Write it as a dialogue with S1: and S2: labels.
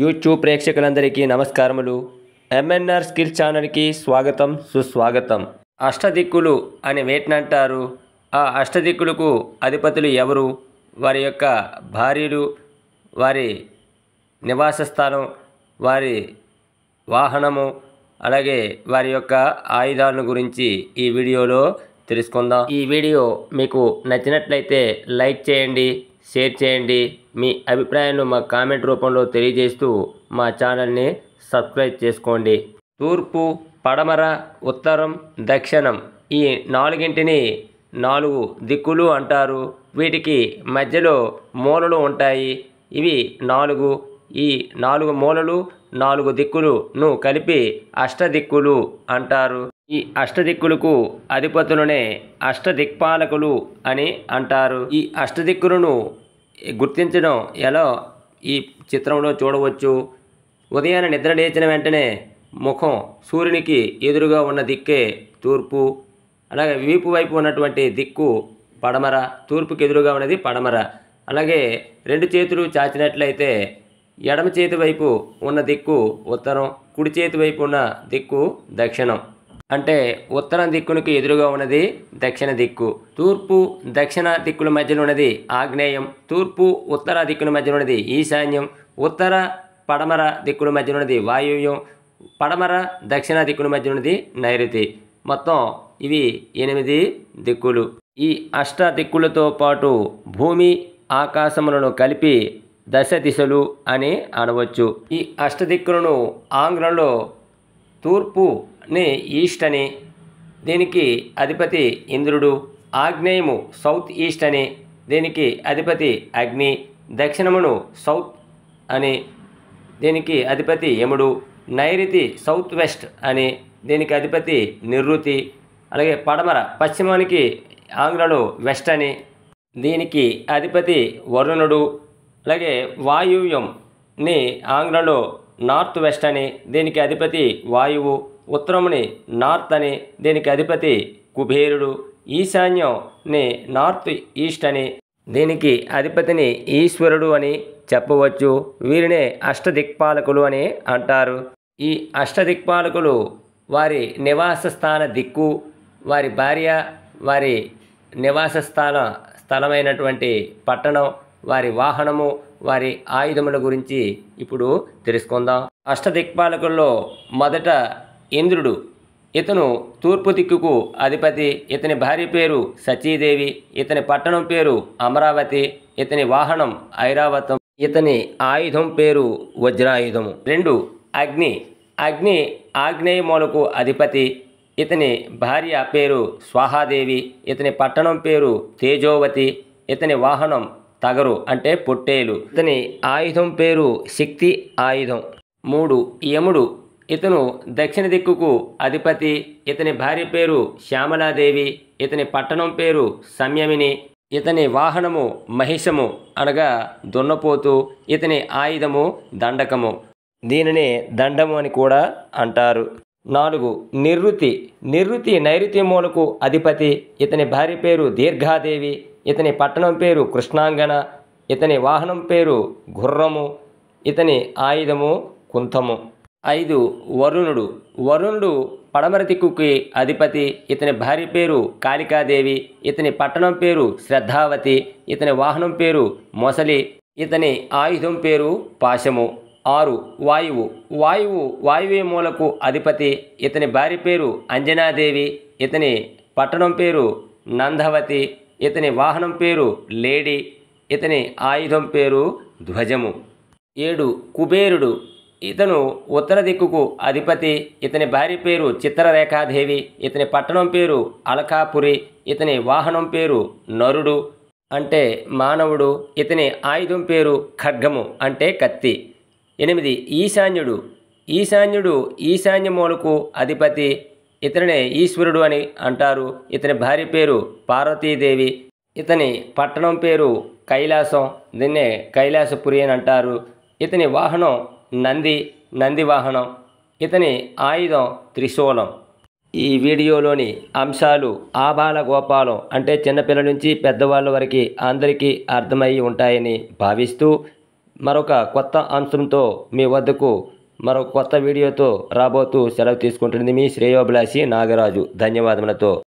S1: YouTube ప్రేక్షకులందరికీ నమస్కారములు MNR skill ఛానల్కి స్వాగతం సుస్వాగతం అష్టదిక్కులు అని వేటినంటారు ఆ అష్టదిక్కులకు అధిపతులు ఎవరు వారి యొక్క భార్యలు వారి నివాస స్థానం వారి వాహనము అలాగే వారి యొక్క ఆయుధాలను గురించి ఈ వీడియోలో తెలుసుకుందాం ఈ వీడియో మీకు నచ్చినట్లయితే లైక్ చేయండి షేర్ చేయండి మీ అభిప్రాయాన్ని మా కామెంట్ రూపంలో తెలియజేస్తూ మా ఛానల్ని సబ్స్క్రైబ్ చేసుకోండి తూర్పు పడమర ఉత్తరం దక్షిణం ఈ నాలుగింటిని నాలుగు దిక్కులు అంటారు వీటికి మధ్యలో మూలలు ఉంటాయి ఇవి నాలుగు ఈ నాలుగు మూలలు నాలుగు దిక్కులును కలిపి అష్టదిక్కులు అంటారు ఈ అష్టదిక్కులకు అధిపతులనే అష్టదిక్పాలకులు అని అంటారు ఈ అష్టదిక్కులను గుర్తించడం ఎలా ఈ చిత్రంలో చూడవచ్చు ఉదయాన్నే నిద్ర లేచిన వెంటనే ముఖం సూర్యునికి ఎదురుగా ఉన్న దిక్కే తూర్పు అలాగే వీపు వైపు ఉన్నటువంటి దిక్కు పడమర తూర్పుకి ఎదురుగా ఉన్నది పడమర అలాగే రెండు చేతులు చాచినట్లయితే ఎడమ చేతి వైపు ఉన్న దిక్కు ఉత్తరం కుడి చేతి వైపు ఉన్న దిక్కు దక్షిణం అంటే ఉత్తర దిక్కునికి ఎదురుగా ఉన్నది దక్షిణ దిక్కు తూర్పు దక్షిణ దిక్కుల మధ్యలో ఉన్నది ఆగ్నేయం తూర్పు ఉత్తర దిక్కుల మధ్యలో ఉన్నది ఈశాన్యం ఉత్తర పడమర దిక్కుల మధ్యలో ఉన్నది వాయువ్యం పడమర దక్షిణ దిక్కుల మధ్య ఉన్నది నైరుతి మొత్తం ఇవి ఎనిమిది దిక్కులు ఈ అష్ట దిక్కులతో పాటు భూమి ఆకాశములను కలిపి దశ దిశలు అని అనవచ్చు ఈ అష్టదిక్కులను ఆంగ్లంలో తూర్పు ని ఈస్ట్ అని దీనికి అధిపతి ఇంద్రుడు ఆగ్నేయము సౌత్ ఈస్ట్ అని దీనికి అధిపతి అగ్ని దక్షిణమును సౌత్ అని దీనికి అధిపతి యముడు నైరుతి సౌత్ వెస్ట్ అని దీనికి అధిపతి నిర్వృతి అలాగే పడమర పశ్చిమానికి ఆంగ్లలో వెస్ట్ అని దీనికి అధిపతి వరుణుడు అలాగే వాయువ్యంని ఆంగ్లలో నార్త్ వెస్ట్ అని దీనికి అధిపతి వాయువు ఉత్తరముని నార్త్ అని దీనికి అధిపతి కుబేరుడు ఈశాన్యంని నార్త్ ఈస్ట్ అని దీనికి అధిపతిని ఈశ్వరుడు అని చెప్పవచ్చు వీరినే అష్టదిక్పాలకులు అని అంటారు ఈ అష్టదిక్పాలకులు వారి నివాస స్థాన దిక్కు వారి భార్య వారి నివాస స్థాన స్థలమైనటువంటి పట్టణం వారి వాహనము వారి ఆయుధముల గురించి ఇప్పుడు తెలుసుకుందాం అష్టదిక్పాలకుల్లో మొదట ఇంద్రుడు ఇతను తూర్పు దిక్కుకు అధిపతి ఇతని భార్య పేరు సచీదేవి ఇతని పట్టణం పేరు అమరావతి ఇతని వాహనం ఐరావతం ఇతని ఆయుధం పేరు వజ్రాయుధము రెండు అగ్ని అగ్ని ఆగ్నేయమూలకు అధిపతి ఇతని భార్య పేరు స్వాహాదేవి ఇతని పట్టణం పేరు తేజోవతి ఇతని వాహనం తగరు అంటే పొట్టేలు ఇతని ఆయుధం పేరు శక్తి ఆయుధం మూడు యముడు ఇతను దక్షిణ దిక్కుకు అధిపతి ఇతని భార్య పేరు శ్యామలాదేవి ఇతని పట్టణం పేరు సంయమిని ఇతని వాహనము మహిషము అనగా దున్నపోతు ఇతని ఆయుధము దండకము దీనిని దండము అని కూడా అంటారు నాలుగు నిర్వృతి నిర్వృతి నైరుతి మూలకు అధిపతి ఇతని భార్య పేరు దీర్ఘాదేవి ఇతని పట్టణం పేరు కృష్ణాంగన ఇతని వాహనం పేరు గుర్రము ఇతని ఆయుధము కుంతము ఐదు వరుణుడు వరుణుడు పడమరతి దిక్కుకి అధిపతి ఇతని భార్య పేరు కాళికాదేవి ఇతని పట్టణం పేరు శ్రద్ధావతి ఇతని వాహనం పేరు మొసలి ఇతని ఆయుధం పేరు పాశము ఆరు వాయువు వాయువు వాయువే మూలకు అధిపతి ఇతని భార్య పేరు అంజనాదేవి ఇతని పట్టణం పేరు నందవతి ఇతని వాహనం పేరు లేడీ ఇతని ఆయుధం పేరు ధ్వజము ఏడు కుబేరుడు ఇతను ఉత్తర దిక్కుకు అధిపతి ఇతని భార్య పేరు చిత్రరేఖాదేవి ఇతని పట్టణం పేరు అలకాపురి ఇతని వాహనం పేరు నరుడు అంటే మానవుడు ఇతని ఆయుధం పేరు ఖడ్గము అంటే కత్తి ఎనిమిది ఈశాన్యుడు ఈశాన్యుడు ఈశాన్య మూలకు అధిపతి ఇతనే ఈశ్వరుడు అని అంటారు ఇతని భార్య పేరు పార్వతీదేవి ఇతని పట్టణం పేరు కైలాసం దీన్నే కైలాసపురి అని అంటారు ఇతని వాహనం నంది నంది వాహనం ఇతని ఆయుధం త్రిశూలం ఈ వీడియోలోని అంశాలు ఆబాల గోపాలం అంటే చిన్నపిల్ల నుంచి పెద్దవాళ్ళ వరకు అందరికీ అర్థమయ్యి ఉంటాయని భావిస్తూ మరొక కొత్త అంశంతో మీ వద్దకు మరొక కొత్త వీడియోతో రాబోతూ సెలవు తీసుకుంటుంది మీ శ్రేయోభిలాషి నాగరాజు ధన్యవాదములతో